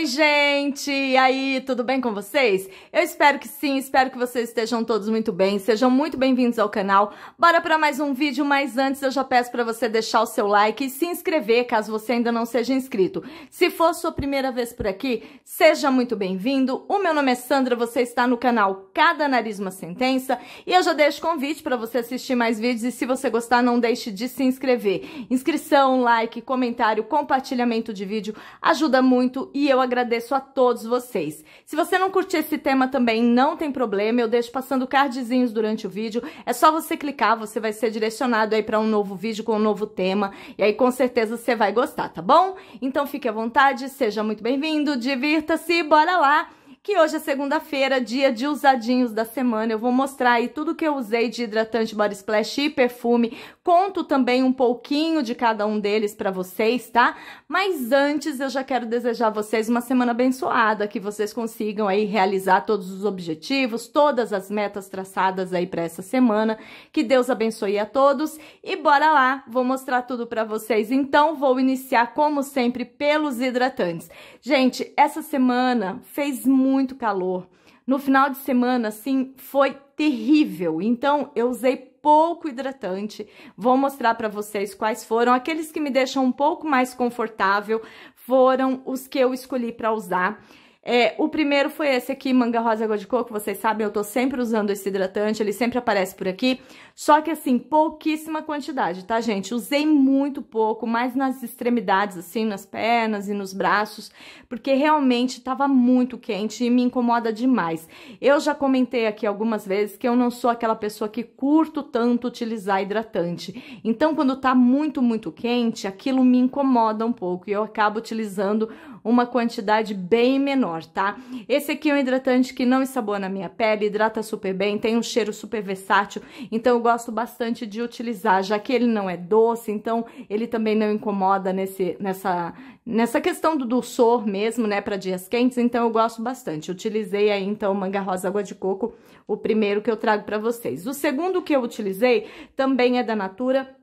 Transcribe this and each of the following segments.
Oi, gente! E aí, tudo bem com vocês? Eu espero que sim, espero que vocês estejam todos muito bem, sejam muito bem-vindos ao canal. Bora para mais um vídeo, mas antes eu já peço para você deixar o seu like e se inscrever, caso você ainda não seja inscrito. Se for sua primeira vez por aqui, seja muito bem-vindo. O meu nome é Sandra, você está no canal Cada Nariz Uma Sentença e eu já deixo convite para você assistir mais vídeos e se você gostar, não deixe de se inscrever. Inscrição, like, comentário, compartilhamento de vídeo ajuda muito e eu agradeço agradeço a todos vocês. Se você não curtiu esse tema também, não tem problema, eu deixo passando cardzinhos durante o vídeo. É só você clicar, você vai ser direcionado aí para um novo vídeo com um novo tema. E aí com certeza você vai gostar, tá bom? Então fique à vontade, seja muito bem-vindo, divirta-se, bora lá! que hoje é segunda-feira, dia de usadinhos da semana. Eu vou mostrar aí tudo que eu usei de hidratante Body Splash e perfume. Conto também um pouquinho de cada um deles para vocês, tá? Mas antes eu já quero desejar a vocês uma semana abençoada, que vocês consigam aí realizar todos os objetivos, todas as metas traçadas aí para essa semana. Que Deus abençoe a todos e bora lá, vou mostrar tudo para vocês. Então vou iniciar como sempre pelos hidratantes. Gente, essa semana fez muito muito calor. No final de semana, assim, foi terrível. Então, eu usei pouco hidratante. Vou mostrar para vocês quais foram. Aqueles que me deixam um pouco mais confortável foram os que eu escolhi para usar. É, o primeiro foi esse aqui, Manga Rosa Água de Coco, vocês sabem, eu tô sempre usando esse hidratante, ele sempre aparece por aqui. Só que assim, pouquíssima quantidade, tá, gente? Usei muito pouco, mais nas extremidades, assim, nas pernas e nos braços, porque realmente tava muito quente e me incomoda demais. Eu já comentei aqui algumas vezes que eu não sou aquela pessoa que curto tanto utilizar hidratante. Então, quando tá muito, muito quente, aquilo me incomoda um pouco e eu acabo utilizando uma quantidade bem menor, tá? Esse aqui é um hidratante que não ensabona a minha pele, hidrata super bem, tem um cheiro super versátil, então eu gosto bastante de utilizar, já que ele não é doce, então ele também não incomoda nesse, nessa, nessa questão do dulçor mesmo, né, para dias quentes, então eu gosto bastante. Utilizei aí, então, manga rosa água de coco, o primeiro que eu trago para vocês. O segundo que eu utilizei também é da Natura,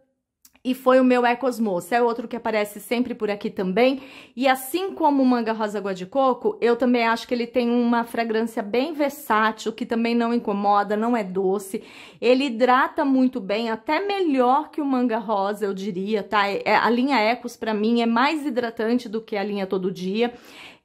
e foi o meu Ecosmos, é outro que aparece sempre por aqui também. E assim como o manga rosa água de coco, eu também acho que ele tem uma fragrância bem versátil, que também não incomoda, não é doce. Ele hidrata muito bem, até melhor que o manga rosa, eu diria, tá? É, a linha Ecos para mim é mais hidratante do que a linha Todo Dia.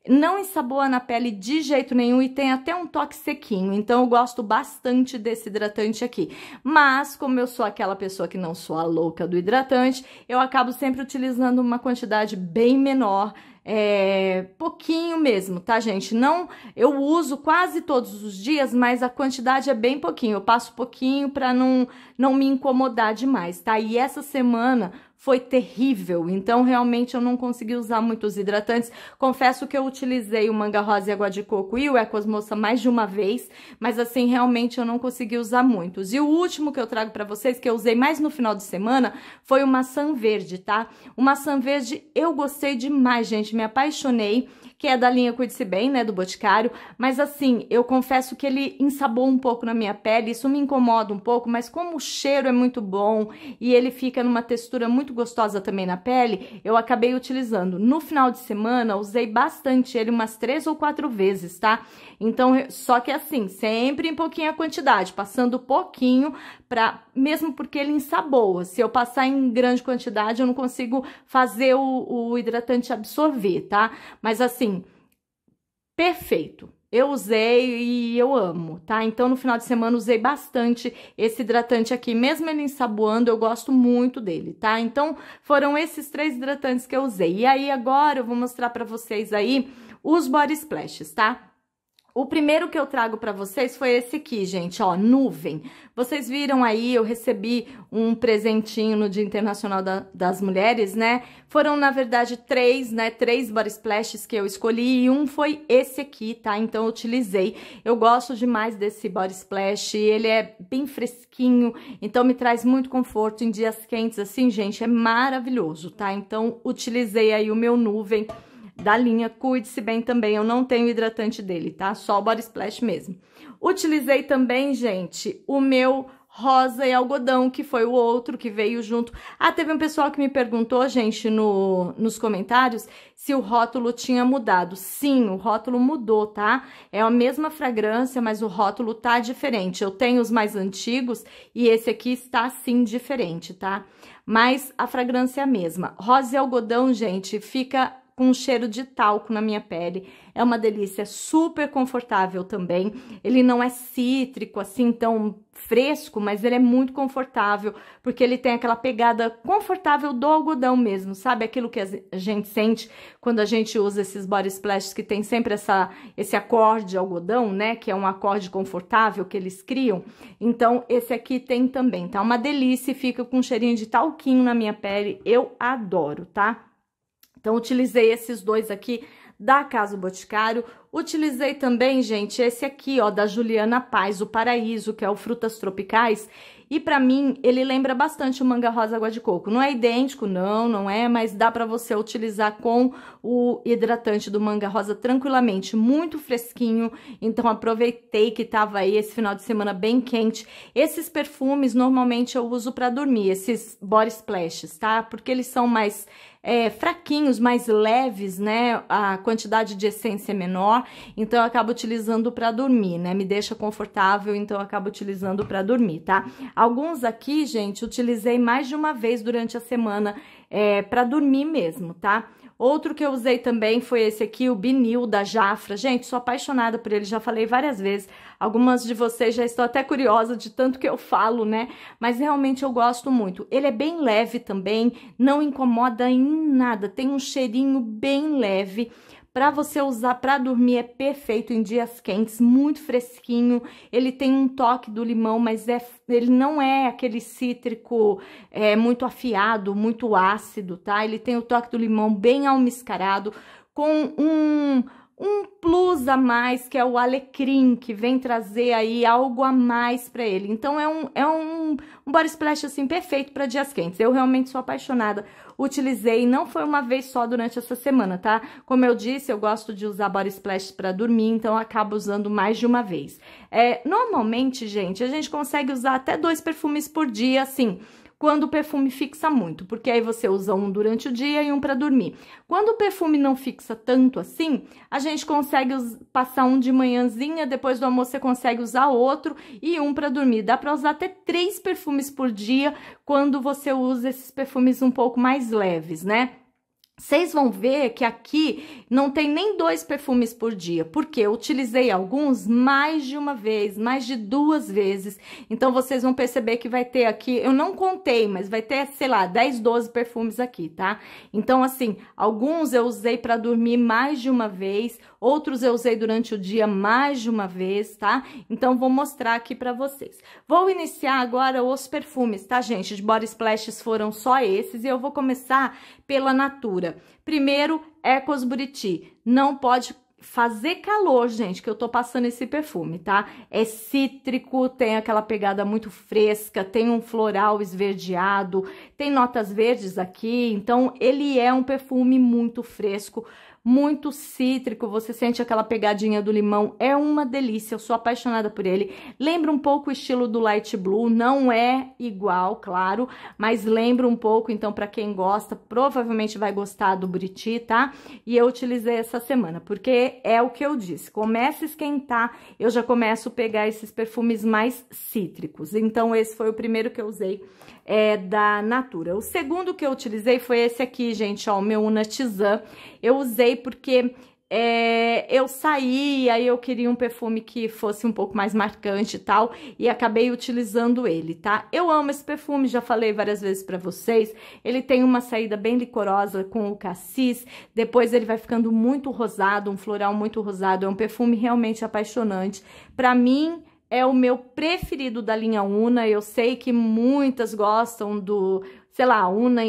Não ensaboa na pele de jeito nenhum e tem até um toque sequinho, então eu gosto bastante desse hidratante aqui. Mas, como eu sou aquela pessoa que não sou a louca do hidratante, eu acabo sempre utilizando uma quantidade bem menor é, pouquinho mesmo, tá, gente? Não, eu uso quase todos os dias, mas a quantidade é bem pouquinho. Eu passo pouquinho para não não me incomodar demais, tá? E essa semana foi terrível, então realmente eu não consegui usar muitos hidratantes. Confesso que eu utilizei o manga rosa e água de coco e o Ecosmoça mais de uma vez, mas assim, realmente eu não consegui usar muitos. E o último que eu trago para vocês, que eu usei mais no final de semana, foi o maçã verde, tá? O maçã verde eu gostei demais, gente me apaixonei que é da linha Cuide-se Bem, né, do Boticário, mas assim, eu confesso que ele ensabou um pouco na minha pele, isso me incomoda um pouco, mas como o cheiro é muito bom e ele fica numa textura muito gostosa também na pele, eu acabei utilizando. No final de semana, usei bastante ele umas três ou quatro vezes, tá? Então, só que assim, sempre em pouquinha quantidade, passando pouquinho pra, mesmo porque ele ensaboa. Se eu passar em grande quantidade, eu não consigo fazer o, o hidratante absorver, tá? Mas assim, perfeito. Eu usei e eu amo, tá? Então, no final de semana, usei bastante esse hidratante aqui. Mesmo ele ensaboando, eu gosto muito dele, tá? Então, foram esses três hidratantes que eu usei. E aí, agora, eu vou mostrar pra vocês aí os body splashes, tá? O primeiro que eu trago para vocês foi esse aqui, gente, ó, nuvem. Vocês viram aí, eu recebi um presentinho no Dia Internacional da, das Mulheres, né? Foram, na verdade, três, né, três body splashes que eu escolhi e um foi esse aqui, tá? Então, eu utilizei. Eu gosto demais desse body splash, ele é bem fresquinho, então me traz muito conforto em dias quentes, assim, gente, é maravilhoso, tá? Então, utilizei aí o meu nuvem da linha Cuide-se Bem também. Eu não tenho hidratante dele, tá? Só o Body Splash mesmo. Utilizei também, gente, o meu rosa e algodão, que foi o outro que veio junto. Ah, teve um pessoal que me perguntou, gente, no, nos comentários, se o rótulo tinha mudado. Sim, o rótulo mudou, tá? É a mesma fragrância, mas o rótulo tá diferente. Eu tenho os mais antigos e esse aqui está, sim, diferente, tá? Mas a fragrância é a mesma. Rosa e algodão, gente, fica com um cheiro de talco na minha pele. É uma delícia, super confortável também. Ele não é cítrico, assim, tão fresco, mas ele é muito confortável, porque ele tem aquela pegada confortável do algodão mesmo, sabe? Aquilo que a gente sente quando a gente usa esses body splashes que tem sempre essa, esse acorde algodão, né? Que é um acorde confortável que eles criam. Então, esse aqui tem também, tá? Uma delícia e fica com um cheirinho de talquinho na minha pele. Eu adoro, tá? Então, utilizei esses dois aqui da Casa Boticário. Utilizei também, gente, esse aqui, ó, da Juliana Paz, o Paraíso, que é o Frutas Tropicais. E para mim, ele lembra bastante o manga rosa água de coco. Não é idêntico, não, não é, mas dá para você utilizar com o hidratante do manga rosa tranquilamente, muito fresquinho. Então aproveitei que tava aí esse final de semana bem quente. Esses perfumes normalmente eu uso para dormir, esses body splashes, tá? Porque eles são mais é, fraquinhos, mais leves, né? A quantidade de essência é menor, então eu acabo utilizando para dormir, né? Me deixa confortável, então eu acabo utilizando para dormir, tá? Alguns aqui, gente, utilizei mais de uma vez durante a semana é, para dormir mesmo, tá? Outro que eu usei também foi esse aqui, o Binil da Jafra. Gente, sou apaixonada por ele, já falei várias vezes. Algumas de vocês já estão até curiosa de tanto que eu falo, né? Mas realmente eu gosto muito. Ele é bem leve também, não incomoda em nada, tem um cheirinho bem leve. Para você usar para dormir é perfeito em dias quentes, muito fresquinho. Ele tem um toque do limão, mas é, ele não é aquele cítrico é, muito afiado, muito ácido, tá? Ele tem o toque do limão bem almiscarado, com um um plus a mais, que é o alecrim, que vem trazer aí algo a mais para ele. Então é um, é um, um body splash assim perfeito para dias quentes. Eu realmente sou apaixonada. Utilizei, não foi uma vez só durante essa semana, tá? Como eu disse, eu gosto de usar body splash para dormir, então acabo usando mais de uma vez. É, normalmente, gente, a gente consegue usar até dois perfumes por dia, assim quando o perfume fixa muito, porque aí você usa um durante o dia e um para dormir. Quando o perfume não fixa tanto assim, a gente consegue passar um de manhãzinha, depois do almoço você consegue usar outro e um para dormir. Dá para usar até três perfumes por dia quando você usa esses perfumes um pouco mais leves, né? Vocês vão ver que aqui não tem nem dois perfumes por dia, porque eu utilizei alguns mais de uma vez, mais de duas vezes. Então, vocês vão perceber que vai ter aqui, eu não contei, mas vai ter, sei lá, 10, 12 perfumes aqui, tá? Então, assim, alguns eu usei para dormir mais de uma vez, outros eu usei durante o dia mais de uma vez, tá? Então, vou mostrar aqui para vocês. Vou iniciar agora os perfumes, tá, gente? De Body Splashes foram só esses e eu vou começar pela Natura. Primeiro, Ecos Buriti. Não pode fazer calor, gente, que eu tô passando esse perfume, tá? É cítrico, tem aquela pegada muito fresca, tem um floral esverdeado, tem notas verdes aqui, então ele é um perfume muito fresco muito cítrico, você sente aquela pegadinha do limão, é uma delícia, eu sou apaixonada por ele. Lembra um pouco o estilo do Light Blue, não é igual, claro, mas lembra um pouco, então para quem gosta, provavelmente vai gostar do Briti, tá? E eu utilizei essa semana, porque é o que eu disse, começa a esquentar, eu já começo a pegar esses perfumes mais cítricos. Então esse foi o primeiro que eu usei é, da Natura. O segundo que eu utilizei foi esse aqui, gente, ó, o meu Una Eu usei porque é, eu saí, aí eu queria um perfume que fosse um pouco mais marcante e tal, e acabei utilizando ele, tá? Eu amo esse perfume, já falei várias vezes pra vocês, ele tem uma saída bem licorosa com o cassis, depois ele vai ficando muito rosado, um floral muito rosado, é um perfume realmente apaixonante. Pra mim, é o meu preferido da linha Una. Eu sei que muitas gostam do sei lá, Una,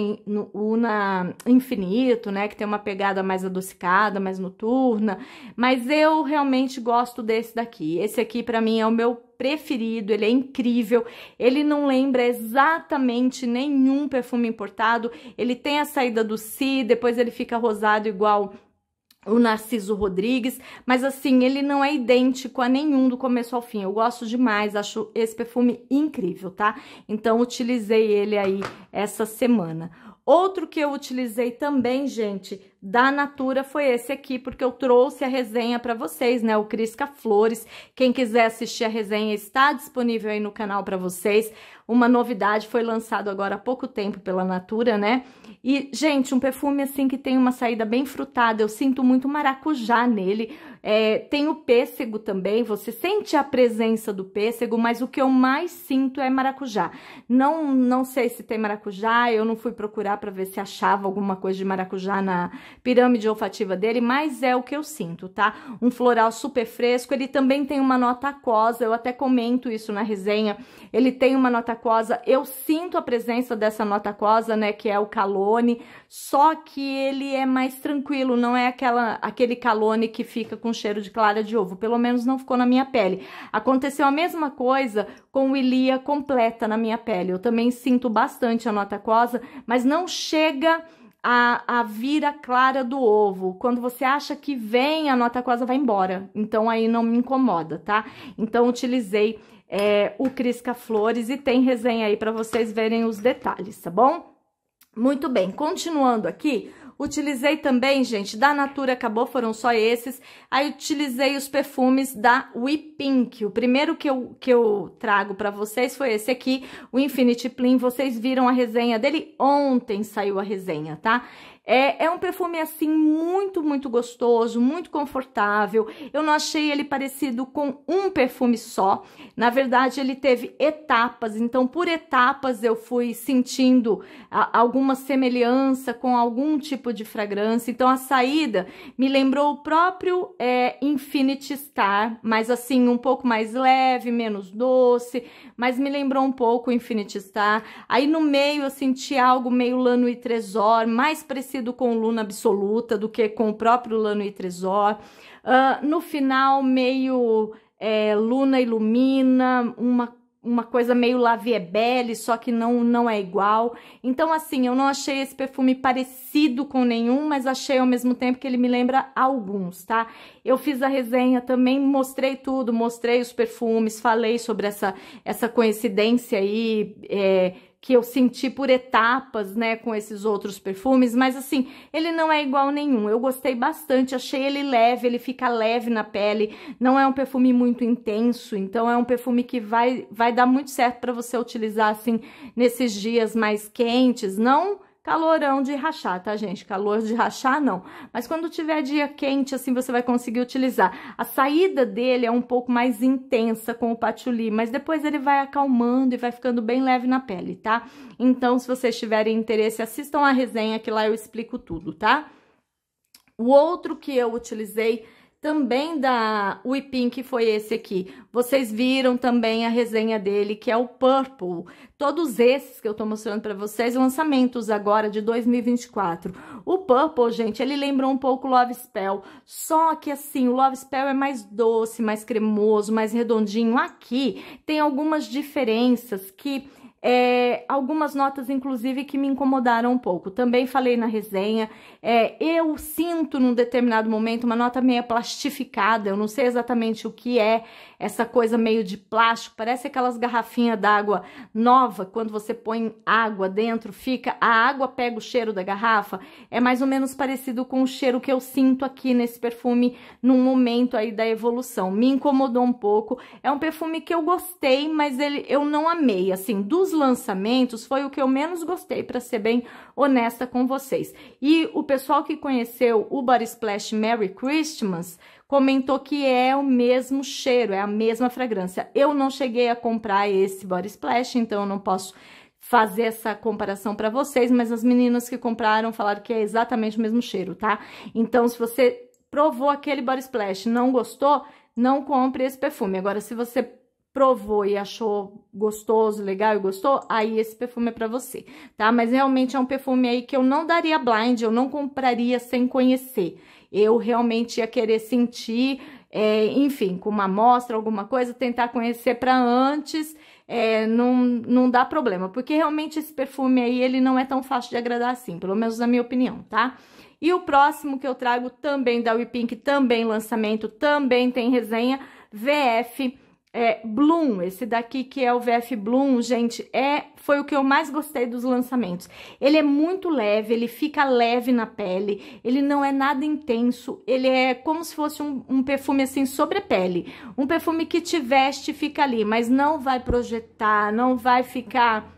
Una Infinito, né? Que tem uma pegada mais adocicada, mais noturna. Mas eu realmente gosto desse daqui. Esse aqui, para mim, é o meu preferido, ele é incrível, ele não lembra exatamente nenhum perfume importado, ele tem a saída do si, depois ele fica rosado igual o Narciso Rodrigues, mas assim, ele não é idêntico a nenhum do começo ao fim. Eu gosto demais, acho esse perfume incrível, tá? Então, utilizei ele aí essa semana. Outro que eu utilizei também, gente, da Natura foi esse aqui, porque eu trouxe a resenha para vocês, né? O Crisca Flores. Quem quiser assistir a resenha está disponível aí no canal para vocês. Uma novidade foi lançado agora há pouco tempo pela Natura, né? E, gente, um perfume assim que tem uma saída bem frutada. Eu sinto muito maracujá nele, é, tem o pêssego também, você sente a presença do pêssego, mas o que eu mais sinto é maracujá. Não, não sei se tem maracujá, eu não fui procurar para ver se achava alguma coisa de maracujá na pirâmide olfativa dele, mas é o que eu sinto, tá? Um floral super fresco, ele também tem uma nota aquosa, eu até comento isso na resenha. Ele tem uma nota aquosa, eu sinto a presença dessa nota aquosa, né, que é o calone, só que ele é mais tranquilo, não é aquela aquele calone que fica com um cheiro de clara de ovo, pelo menos não ficou na minha pele. Aconteceu a mesma coisa com o ilia completa na minha pele. Eu também sinto bastante a nota aquosa, mas não chega a, a vir a clara do ovo. Quando você acha que vem, a nota aquosa vai embora. Então aí não me incomoda, tá? Então utilizei é, o Crisca Flores e tem resenha aí para vocês verem os detalhes, tá bom? Muito bem, continuando aqui, Utilizei também, gente, da Natura acabou, foram só esses. Aí utilizei os perfumes da We Pink. O primeiro que eu, que eu trago para vocês foi esse aqui, o Infinity plin Vocês viram a resenha dele ontem, saiu a resenha, tá? É, é, um perfume assim muito, muito gostoso, muito confortável. Eu não achei ele parecido com um perfume só. Na verdade, ele teve etapas, então por etapas eu fui sentindo a, alguma semelhança com algum tipo tipo de fragrância. Então a saída me lembrou o próprio é, Infinity Star, mas assim, um pouco mais leve, menos doce, mas me lembrou um pouco o Infinity Star. Aí no meio eu senti algo meio Lano e Tresor, mais parecido com Luna Absoluta do que com o próprio Lano e Tresor. Uh, ah, no final, meio é, Luna Ilumina, uma uma coisa meio Laviebelle, é só que não, não é igual. Então, assim, eu não achei esse perfume parecido com nenhum, mas achei ao mesmo tempo que ele me lembra alguns, tá? Eu fiz a resenha também, mostrei tudo, mostrei os perfumes, falei sobre essa, essa coincidência aí, é, que eu senti por etapas, né, com esses outros perfumes, mas assim, ele não é igual nenhum. Eu gostei bastante, achei ele leve, ele fica leve na pele, não é um perfume muito intenso, então é um perfume que vai vai dar muito certo para você utilizar assim nesses dias mais quentes, não calorão de rachar, tá, gente? Calor de rachar, não. Mas quando tiver dia quente, assim, você vai conseguir utilizar. A saída dele é um pouco mais intensa com o patchouli, mas depois ele vai acalmando e vai ficando bem leve na pele, tá? Então, se vocês tiverem interesse, assistam a resenha que lá eu explico tudo, tá? O outro que eu utilizei também da Weeping, que foi esse aqui. Vocês viram também a resenha dele, que é o Purple. Todos esses que eu tô mostrando para vocês, lançamentos agora de 2024. O Purple, gente, ele lembrou um pouco o Love Spell, só que assim, o Love Spell é mais doce, mais cremoso, mais redondinho. Aqui tem algumas diferenças que é, algumas notas, inclusive, que me incomodaram um pouco. Também falei na resenha. É, eu sinto num determinado momento uma nota meio plastificada. Eu não sei exatamente o que é essa coisa meio de plástico. Parece aquelas garrafinhas d'água nova. Quando você põe água dentro, fica. A água pega o cheiro da garrafa. É mais ou menos parecido com o cheiro que eu sinto aqui nesse perfume num momento aí da evolução. Me incomodou um pouco. É um perfume que eu gostei, mas ele eu não amei. Assim, dos lançamentos foi o que eu menos gostei, para ser bem honesta com vocês. E o pessoal que conheceu o Body Splash Merry Christmas comentou que é o mesmo cheiro, é a mesma fragrância. Eu não cheguei a comprar esse Body Splash, então eu não posso fazer essa comparação para vocês, mas as meninas que compraram falaram que é exatamente o mesmo cheiro, tá? Então, se você provou aquele Body Splash e não gostou, não compre esse perfume. Agora, se você provou e achou gostoso, legal e gostou, aí esse perfume é pra você, tá? Mas realmente é um perfume aí que eu não daria blind, eu não compraria sem conhecer. Eu realmente ia querer sentir, é, enfim, com uma amostra, alguma coisa, tentar conhecer pra antes, é, não, não dá problema. Porque realmente esse perfume aí, ele não é tão fácil de agradar assim, pelo menos na minha opinião, tá? E o próximo que eu trago também da Pink, também lançamento, também tem resenha, VF é, Bloom, esse daqui que é o VF Bloom, gente, é foi o que eu mais gostei dos lançamentos. Ele é muito leve, ele fica leve na pele, ele não é nada intenso, ele é como se fosse um, um perfume assim sobre a pele. Um perfume que te veste fica ali, mas não vai projetar, não vai ficar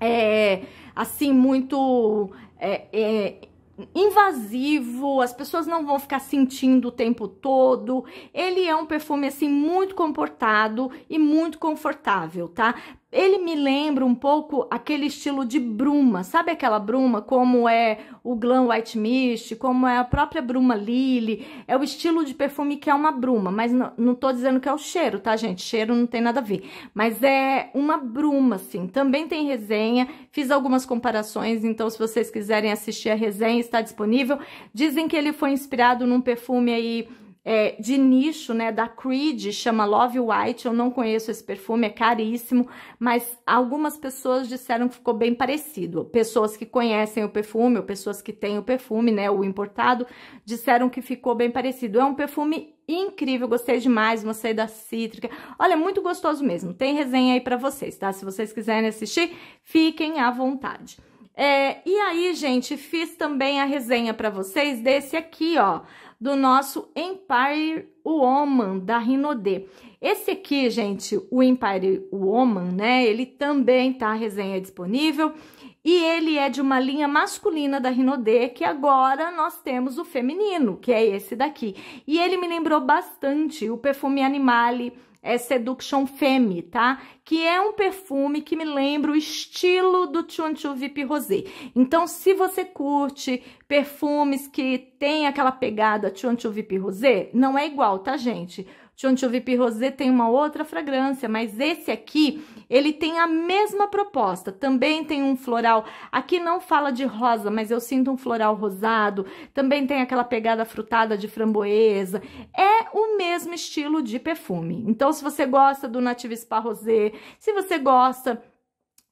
é, assim muito é, é invasivo, as pessoas não vão ficar sentindo o tempo todo. Ele é um perfume assim muito comportado e muito confortável, tá? Ele me lembra um pouco aquele estilo de bruma, sabe aquela bruma como é o Glam White Mist, como é a própria bruma Lily, é o estilo de perfume que é uma bruma, mas não, não tô dizendo que é o cheiro, tá gente? Cheiro não tem nada a ver, mas é uma bruma, assim, também tem resenha, fiz algumas comparações, então se vocês quiserem assistir a resenha, está disponível. Dizem que ele foi inspirado num perfume aí é, de nicho, né, da Creed, chama Love White, eu não conheço esse perfume, é caríssimo, mas algumas pessoas disseram que ficou bem parecido. Pessoas que conhecem o perfume, ou pessoas que têm o perfume, né, o importado, disseram que ficou bem parecido. É um perfume incrível, gostei demais, gostei da cítrica. Olha, é muito gostoso mesmo. Tem resenha aí para vocês, tá? Se vocês quiserem assistir, fiquem à vontade. É, e aí, gente, fiz também a resenha para vocês desse aqui, ó do nosso Empire Woman da Rinodê. Esse aqui, gente, o Empire Woman, né? Ele também tá resenha disponível e ele é de uma linha masculina da Rinodê, que agora nós temos o feminino, que é esse daqui. E ele me lembrou bastante o perfume Animale é Seduction Femme, tá? Que é um perfume que me lembra o estilo do Chonchu Vip Rosé. Então, se você curte perfumes que tem aquela pegada Chonchu Vip Rosé, não é igual, tá, gente? Chonchovipi Rosé tem uma outra fragrância, mas esse aqui, ele tem a mesma proposta. Também tem um floral, aqui não fala de rosa, mas eu sinto um floral rosado. Também tem aquela pegada frutada de framboesa. É o mesmo estilo de perfume. Então, se você gosta do Native Spa Rosé, se você gosta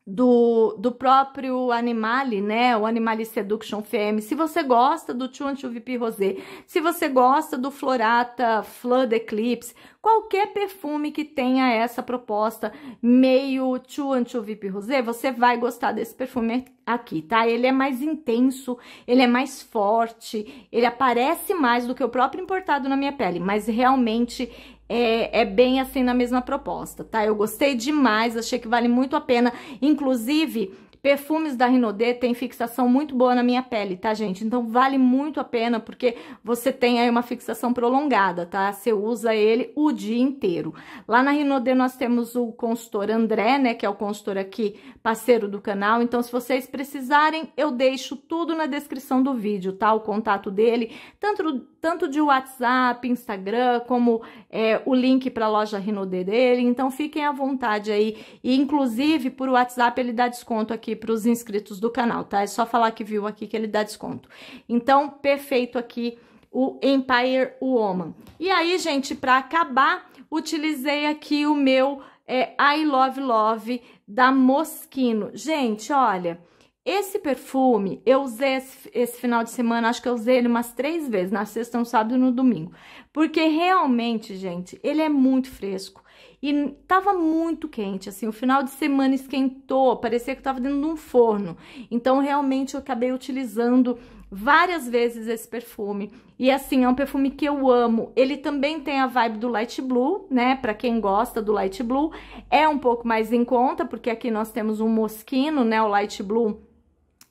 do, do próprio Animale, né? O Animale Seduction Femme. Se você gosta do Chunchu vip Rosé, se você gosta do Florata Flood Eclipse, qualquer perfume que tenha essa proposta meio Chunchu vip Rosé, você vai gostar desse perfume aqui, tá? Ele é mais intenso, ele é mais forte, ele aparece mais do que o próprio importado na minha pele, mas realmente é, é, bem assim na mesma proposta, tá? Eu gostei demais, achei que vale muito a pena. Inclusive, perfumes da Rinodê tem fixação muito boa na minha pele, tá, gente? Então, vale muito a pena, porque você tem aí uma fixação prolongada, tá? Você usa ele o dia inteiro. Lá na Rinodê, nós temos o consultor André, né? Que é o consultor aqui, parceiro do canal. Então, se vocês precisarem, eu deixo tudo na descrição do vídeo, tá? O contato dele, tanto, tanto de WhatsApp, Instagram, como é, o link para a loja Rinodê dele. Então fiquem à vontade aí. E inclusive por WhatsApp ele dá desconto aqui para os inscritos do canal, tá? É só falar que viu aqui que ele dá desconto. Então, perfeito aqui o Empire Woman. E aí, gente, para acabar, utilizei aqui o meu é, I Love Love da Moschino. Gente, olha. Esse perfume eu usei esse, esse, final de semana, acho que eu usei ele umas três vezes, na sexta, no sábado e no domingo. Porque realmente, gente, ele é muito fresco. E tava muito quente, assim, o final de semana esquentou, parecia que eu tava dentro de um forno. Então, realmente, eu acabei utilizando várias vezes esse perfume. E assim, é um perfume que eu amo. Ele também tem a vibe do light blue, né? Para quem gosta do light blue, é um pouco mais em conta, porque aqui nós temos um mosquino, né, o light blue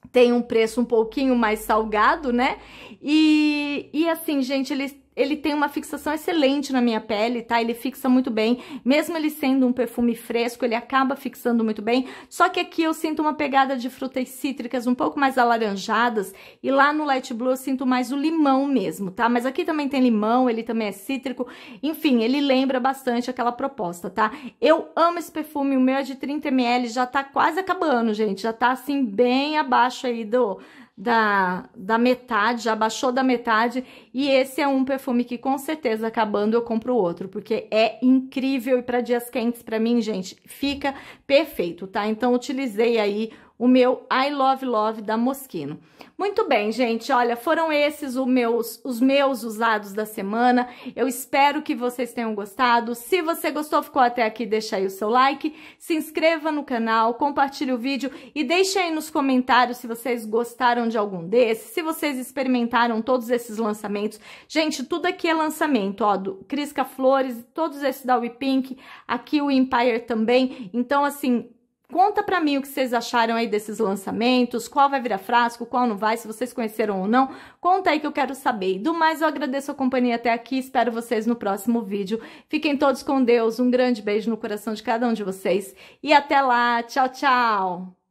tem um preço um pouquinho mais salgado, né? E, e assim, gente, eles ele tem uma fixação excelente na minha pele, tá? Ele fixa muito bem, mesmo ele sendo um perfume fresco, ele acaba fixando muito bem. Só que aqui eu sinto uma pegada de frutas cítricas um pouco mais alaranjadas e lá no Light Blue eu sinto mais o limão mesmo, tá? Mas aqui também tem limão, ele também é cítrico, enfim, ele lembra bastante aquela proposta, tá? Eu amo esse perfume, o meu é de 30ml, já tá quase acabando, gente, já tá assim bem abaixo aí do da, da metade, já baixou da metade. E esse é um perfume que com certeza acabando eu compro outro, porque é incrível e para dias quentes para mim, gente, fica perfeito, tá? Então utilizei aí o meu I Love Love da Moschino. Muito bem, gente, olha, foram esses os meus, os meus usados da semana. Eu espero que vocês tenham gostado. Se você gostou, ficou até aqui, deixa aí o seu like, se inscreva no canal, compartilhe o vídeo e deixe aí nos comentários se vocês gostaram de algum desses, se vocês experimentaram todos esses lançamentos. Gente, tudo aqui é lançamento, ó, do Crisca Flores, todos esses da We Pink aqui o Empire também. Então, assim, Conta para mim o que vocês acharam aí desses lançamentos, qual vai virar frasco, qual não vai, se vocês conheceram ou não. Conta aí que eu quero saber. do mais, eu agradeço a companhia até aqui, espero vocês no próximo vídeo. Fiquem todos com Deus, um grande beijo no coração de cada um de vocês e até lá. Tchau, tchau.